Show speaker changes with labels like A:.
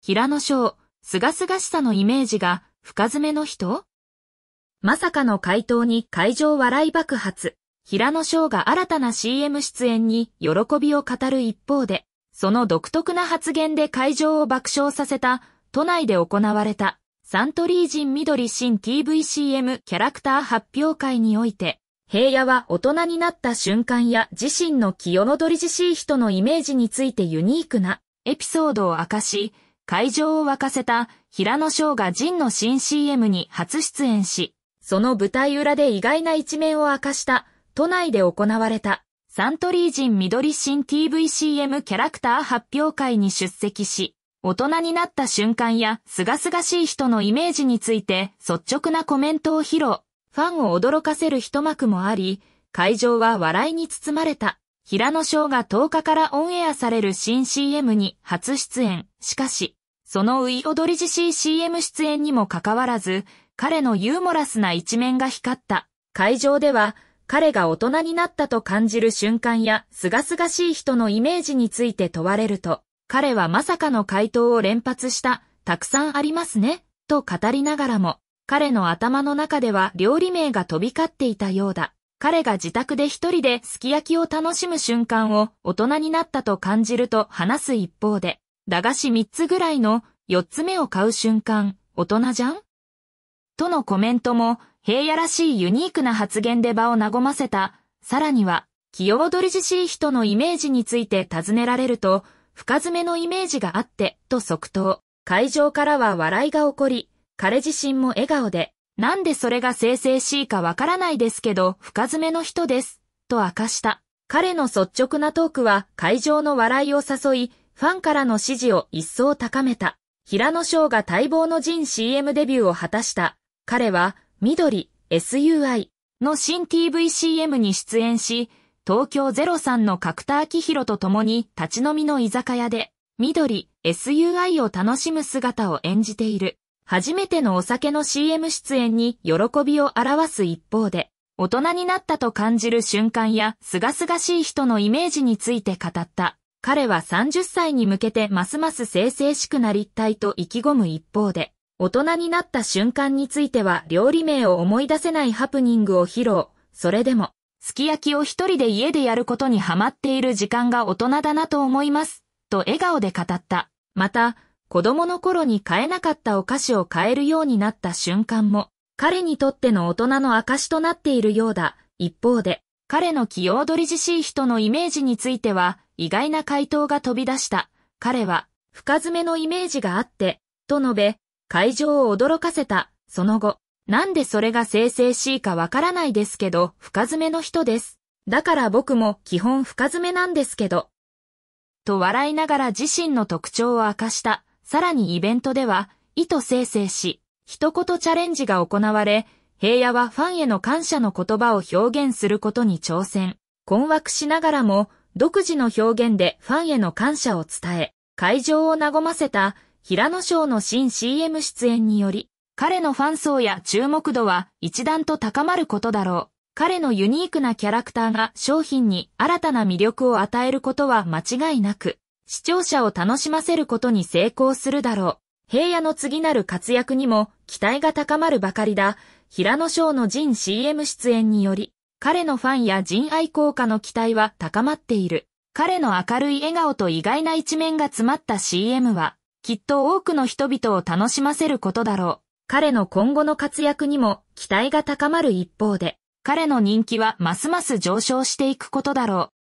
A: 平野翔、すがすがしさのイメージが深爪の人まさかの回答に会場笑い爆発。平野翔が新たな CM 出演に喜びを語る一方で、その独特な発言で会場を爆笑させた、都内で行われた、サントリー人緑新 TVCM キャラクター発表会において、平野は大人になった瞬間や自身の気をのどりじしい人のイメージについてユニークなエピソードを明かし、会場を沸かせた平野翔がジンの新 CM に初出演し、その舞台裏で意外な一面を明かした都内で行われたサントリー人緑新 TVCM キャラクター発表会に出席し、大人になった瞬間や清々しい人のイメージについて率直なコメントを披露。ファンを驚かせる一幕もあり、会場は笑いに包まれた。平野翔が10日からオンエアされる新 CM に初出演。しかし、そのウイオドリジ CCM 出演にもかかわらず、彼のユーモラスな一面が光った。会場では、彼が大人になったと感じる瞬間や、すがすがしい人のイメージについて問われると、彼はまさかの回答を連発した、たくさんありますね、と語りながらも、彼の頭の中では料理名が飛び交っていたようだ。彼が自宅で一人ですき焼きを楽しむ瞬間を大人になったと感じると話す一方で、駄菓子三つぐらいの四つ目を買う瞬間、大人じゃんとのコメントも、平野らしいユニークな発言で場を和ませた、さらには、気を踊りじしい人のイメージについて尋ねられると、深爪のイメージがあって、と即答。会場からは笑いが起こり、彼自身も笑顔で、なんでそれが生々しいかわからないですけど、深爪の人です、と明かした。彼の率直なトークは会場の笑いを誘い、ファンからの支持を一層高めた。平野翔が待望のジン CM デビューを果たした。彼は、緑、SUI の新 TVCM に出演し、東京03の角田明宏と共に立ち飲みの居酒屋で、緑、SUI を楽しむ姿を演じている。初めてのお酒の CM 出演に喜びを表す一方で、大人になったと感じる瞬間や、すがすがしい人のイメージについて語った。彼は30歳に向けてますます生々しくなりたいと意気込む一方で、大人になった瞬間については料理名を思い出せないハプニングを披露。それでも、すき焼きを一人で家でやることにハマっている時間が大人だなと思います。と笑顔で語った。また、子供の頃に買えなかったお菓子を買えるようになった瞬間も、彼にとっての大人の証となっているようだ。一方で、彼の気を取りじしい人のイメージについては、意外な回答が飛び出した。彼は、深爪のイメージがあって、と述べ、会場を驚かせた。その後、なんでそれが生々しいかわからないですけど、深爪の人です。だから僕も基本深爪なんですけど。と笑いながら自身の特徴を明かした。さらにイベントでは、意図生成し、一言チャレンジが行われ、平野はファンへの感謝の言葉を表現することに挑戦。困惑しながらも、独自の表現でファンへの感謝を伝え、会場を和ませた平野賞の新 CM 出演により、彼のファン層や注目度は一段と高まることだろう。彼のユニークなキャラクターが商品に新たな魅力を与えることは間違いなく、視聴者を楽しませることに成功するだろう。平野の次なる活躍にも期待が高まるばかりだ。平野翔の人 CM 出演により、彼のファンや人愛好家の期待は高まっている。彼の明るい笑顔と意外な一面が詰まった CM は、きっと多くの人々を楽しませることだろう。彼の今後の活躍にも期待が高まる一方で、彼の人気はますます上昇していくことだろう。